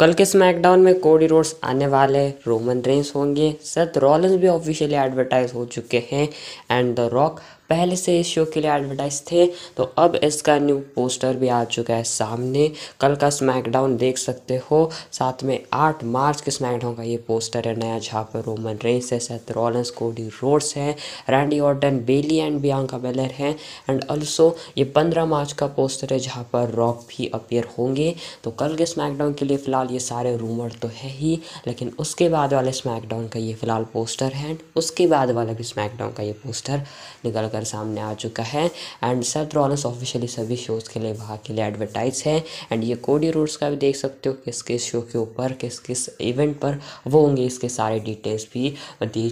कल के स्मैकडाउन में कोडी रोड्स आने वाले रोमन रेंस होंगे सत रॉलिंस भी ऑफिशियली एडवर्टाइज हो चुके हैं एंड द रॉक पहले से इस शो के लिए एडवर्टाइज थे तो अब इसका न्यू पोस्टर भी आ चुका है सामने कल का स्मैकडाउन देख सकते हो साथ में आठ मार्च के स्मैकडाउन का ये पोस्टर है नया जहाँ पर रोमन रेंस है सेथ रॉलेंस कोडी रोड्स है Randy Orton Bayley and Bianca Belair है एंड ऑल्सो ये पंद्रह मार्च का पोस्टर है जहाँ पर रॉक भी अपेयर होंगे तो कल के स्मैकडाउन के लिए फ़िलहाल ये सारे रूमर तो है ही लेकिन उसके बाद वाले स्मैकडाउन का ये फ़िलहाल पोस्टर है उसके बाद वाला भी स्मैकडाउन का ये पोस्टर निकल कर कर सामने आ चुका है एंड सर रॉलेंस ऑफिशियली सभी शोज़ के लिए वहाँ के लिए एडवर्टाइज है एंड ये कोडी रूट्स का भी देख सकते हो किस किस शो के ऊपर किस किस इवेंट पर वो होंगे इसके सारे डिटेल्स भी दी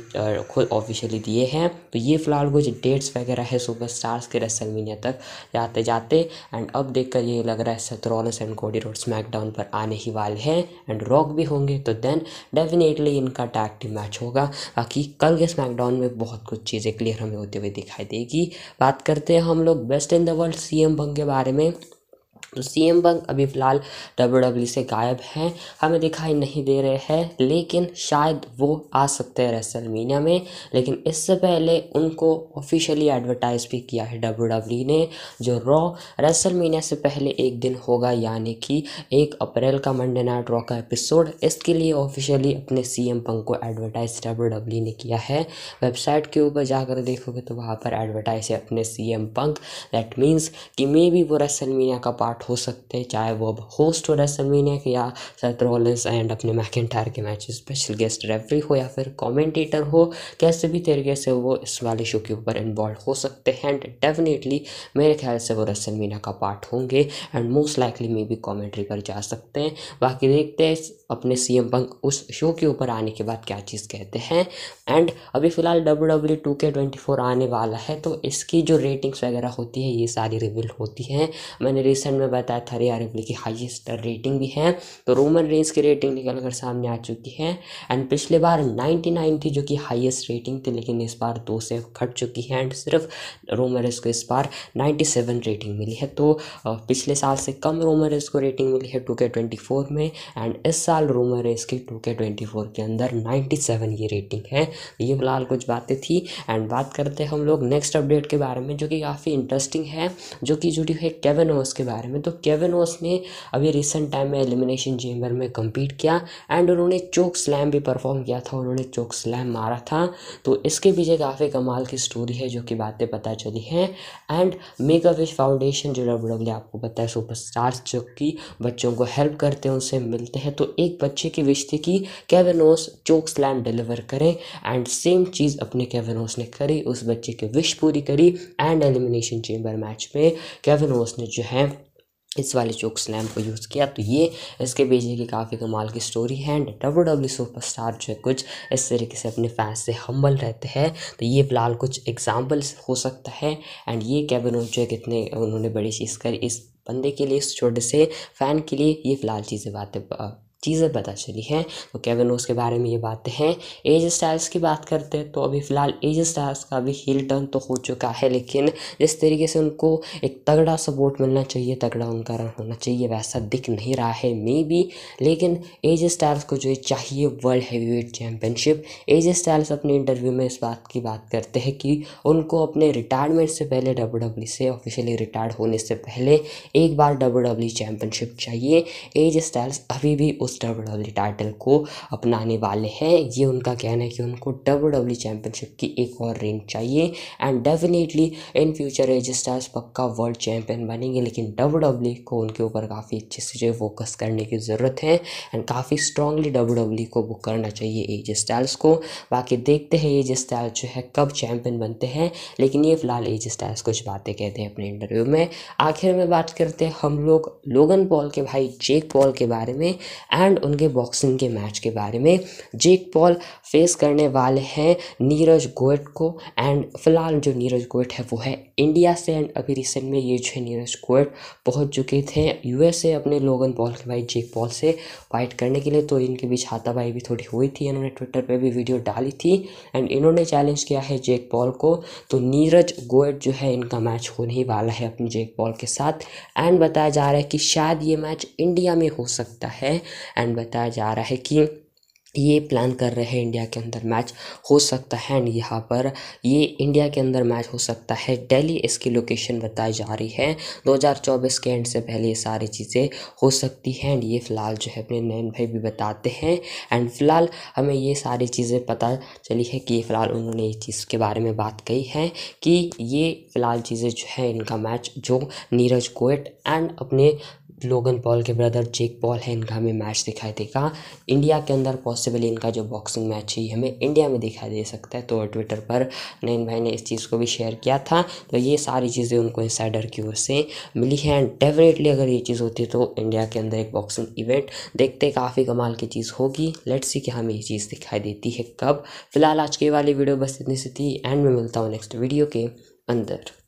खुद ऑफिशियली दिए हैं तो ये फिलहाल कुछ डेट्स वगैरह है सुपर स्टार्स के रेसलमीनिया तक जाते जाते एंड अब देखकर ये लग रहा है sir Rollins and Cody Rhodes SmackDown पर आने ही वाले हैं एंड रॉक भी होंगे तो देन डेफिनेटली इनका टैक्टिव मैच होगा बाकी कल के स्मैकडाउन में बहुत कुछ चीज़ें क्लियर हमें होते हुए दिखाई दे की बात करते हैं हम लोग best in the world C M punk के बारे में तो सी एम बंक अभी फ़िलहाल डब्ल्यू डब्ल्यू e से गायब हैं हमें दिखाई नहीं दे रहे हैं लेकिन शायद वो आ सकते हैं रेसलमीनिया में लेकिन इससे पहले उनको ऑफिशियली एडवर्टाइज भी किया है डब्ल्यू डब्ल्यू e ने जो रॉ रेसलमीनिया से पहले एक दिन होगा यानी कि एक अप्रैल का मंडे नाइट रॉ का एपिसोड इसके लिए ऑफिशियली अपने सी एम बंक को एडवर्टाइज डब्ल्यू डब्ल्यू ने किया है वेबसाइट के ऊपर जाकर देखोगे तो वहाँ पर एडवर्टाइज है अपने C M punk that means कि मे बी वो रेसलमीनिया का पार्ट पार्ट हो सकते हैं चाहे वो अब होस्ट हो रेसलमेनिया के या सेट रोलिस एंड अपने मैकेंटायर के मैच स्पेशल गेस्ट रेफरी हो या फिर कमेंटेटर हो कैसे भी तरीके से वो इस वाले शो के ऊपर इन्वॉल्व हो सकते हैं एंड डेफिनेटली मेरे ख्याल से वो रेसलमेनिया का पार्ट होंगे and most likely may be commentary पर जा सकते हैं बाकी देखते हैं अपने सी एम पंक उस शो के ऊपर आने के बाद क्या चीज़ कहते हैं एंड अभी फ़िलहाल W W two K twenty four आने वाला है तो इसकी जो रेटिंग्स वगैरह होती है ये सारी रिवील होती हैं मैंने रिसेंट में में बताया था थरी आरएफडी की हाईएस्ट रेटिंग भी है तो रोमन रेंज की रेटिंग निकल कर सामने आ चुकी है एंड पिछले बार 99 थी जो कि हाईएस्ट रेटिंग थी लेकिन इस बार दो से घट चुकी है एंड सिर्फ रोमन रेस को इस बार 97 रेटिंग मिली है तो पिछले साल से कम रोमन रेस को रेटिंग मिली है टू के ट्वेंटी फोर में एंड इस साल रोमन रेस की टू के ट्वेंटी फोर के अंदर नाइन्टी सेवन ये रेटिंग है तो ये फिलहाल कुछ बातें थी एंड बात करते हैं हम लोग नेक्स्ट अपडेट के बारे में जो कि काफ़ी इंटरेस्टिंग है जो कि जुड़ी है केवन ओस के बारे में में तो केविन ओस ने अभी रिसेंट टाइम में एलिमिनेशन चेम्बर में कम्पीट किया एंड उन्होंने चोक स्लैम भी परफॉर्म किया था उन्होंने चोक स्लैम मारा था तो इसके पीछे काफ़ी कमाल की स्टोरी है जो कि बातें पता चली हैं एंड मेगा विश फाउंडेशन जो डब्ल्यू डब्ल्यू e आपको पता है स्टार्स जो कि बच्चों को हेल्प करते हैं उनसे मिलते हैं तो एक बच्चे की विश थी कि ओस चोक स्लैम डिलीवर करें एंड सेम चीज़ अपने ओस ने करी उस बच्चे की विश पूरी करी एंड एलिमिनेशन चेम्बर मैच में ओस ने जो है इस वाले चोक स्लैम को यूज़ किया तो ये इसके पीछे की काफ़ी कमाल की स्टोरी है and W W e star जो है कुछ इस तरीके से अपने फैंस से हम्बल रहते हैं तो ये फ़िलहाल कुछ एग्जाम्पल्स हो सकता है एंड ये कैबिन जो है कितने उन्होंने बड़ी चीज़ करी इस बंदे के लिए इस छोटे से फ़ैन के लिए ये फ़िलहाल चीज़ें बातें चीज़ें पता चली हैं तो केविन रोज के बारे में ये बातें हैं एज स्टाइल्स की बात करते हैं तो अभी फ़िलहाल एज स्टाइल्स का भी हील टर्न तो हो चुका है लेकिन जिस तरीके से उनको एक तगड़ा सपोर्ट मिलना चाहिए तगड़ा उनका रन होना चाहिए वैसा दिख नहीं रहा है मे बी लेकिन एज स्टाइल्स को जो चाहिए world heavyweight championship AJ Styles अपने इंटरव्यू में इस बात की बात करते हैं कि उनको अपने रिटायरमेंट से पहले डब्ल्यू e से ऑफिशियली रिटायर्ड होने से पहले एक बार डब्ल्यू चैम्पियनशिप e चाहिए एज स्टाइल्स अभी भी उस डब्ल्यू डब्ल्यू टाइटल को अपनाने वाले हैं ये उनका कहना है कि उनको डब्ल्यू डब्ल्यू चैम्पियनशिप की एक और रिंग चाहिए एंड डेफिनेटली इन फ्यूचर रजिस्टर्स पक्का वर्ल्ड चैम्पियन बनेंगे लेकिन डब्ल्यू डब्ल्यू को उनके ऊपर काफ़ी अच्छे से जो फोकस करने की ज़रूरत है एंड काफ़ी स्ट्रांगली डब्ल्यू डब्ल्यू को बुक करना चाहिए एज स्टाइल्स को बाकी देखते हैं एज स्टाइल्स जो है कब चैम्पियन बनते हैं लेकिन ये फिलहाल एज स्टाइल्स कुछ बातें कहते हैं अपने इंटरव्यू में आखिर में बात करते हैं हम लोग लोगन पॉल के भाई जेक पॉल के बारे में एंड उनके बॉक्सिंग के मैच के बारे में जेक पॉल फेस करने वाले हैं नीरज गोयट को एंड फिलहाल जो नीरज गोयट है वो है इंडिया से एंड अभी रिसेंट में ये जो है नीरज गोयट पहुंच चुके थे यूएसए अपने लोगन पॉल के भाई जेक पॉल से फाइट करने के लिए तो इनके बीच हाथापाई भी थोड़ी हुई थी इन्होंने ट्विटर पर भी वीडियो डाली थी एंड इन्होंने चैलेंज किया है जेक पॉल को तो नीरज गोयट जो है इनका मैच होने ही वाला है अपने जेक पॉल के साथ एंड बताया जा रहा है कि शायद ये मैच इंडिया में हो सकता है एंड बताया जा रहा है कि ये प्लान कर रहे हैं इंडिया के अंदर मैच हो सकता है एंड यहाँ पर ये इंडिया के अंदर मैच हो सकता है दिल्ली इसकी लोकेशन बताई जा रही है 2024 के एंड से पहले ये सारी चीज़ें हो सकती हैं एंड ये फ़िलहाल जो है अपने नैन भाई भी बताते हैं एंड फ़िलहाल हमें ये सारी चीज़ें पता चली है कि फ़िलहाल उन्होंने इस चीज़ के बारे में बात कही है कि ये फ़िलहाल चीज़ें जो है इनका मैच जो नीरज कोएट एंड अपने लोगन पॉल के ब्रदर जेक पॉल है इनका हमें मैच दिखाई देगा इंडिया के अंदर पॉसिबली इनका जो बॉक्सिंग मैच है हमें इंडिया में दिखाई दे सकता है तो ट्विटर पर नैन भाई ने इस चीज़ को भी शेयर किया था तो ये सारी चीज़ें उनको इंसाइडर की ओर से मिली हैं एंड डेफिनेटली अगर ये चीज़ होती है तो इंडिया के अंदर एक बॉक्सिंग इवेंट देखते काफ़ी कमाल की चीज़ होगी लेट्स सी कि हमें ये चीज़ दिखाई देती है कब फिलहाल आज के वाली वीडियो बस इतनी सी थी एंड में मिलता हूँ नेक्स्ट वीडियो के अंदर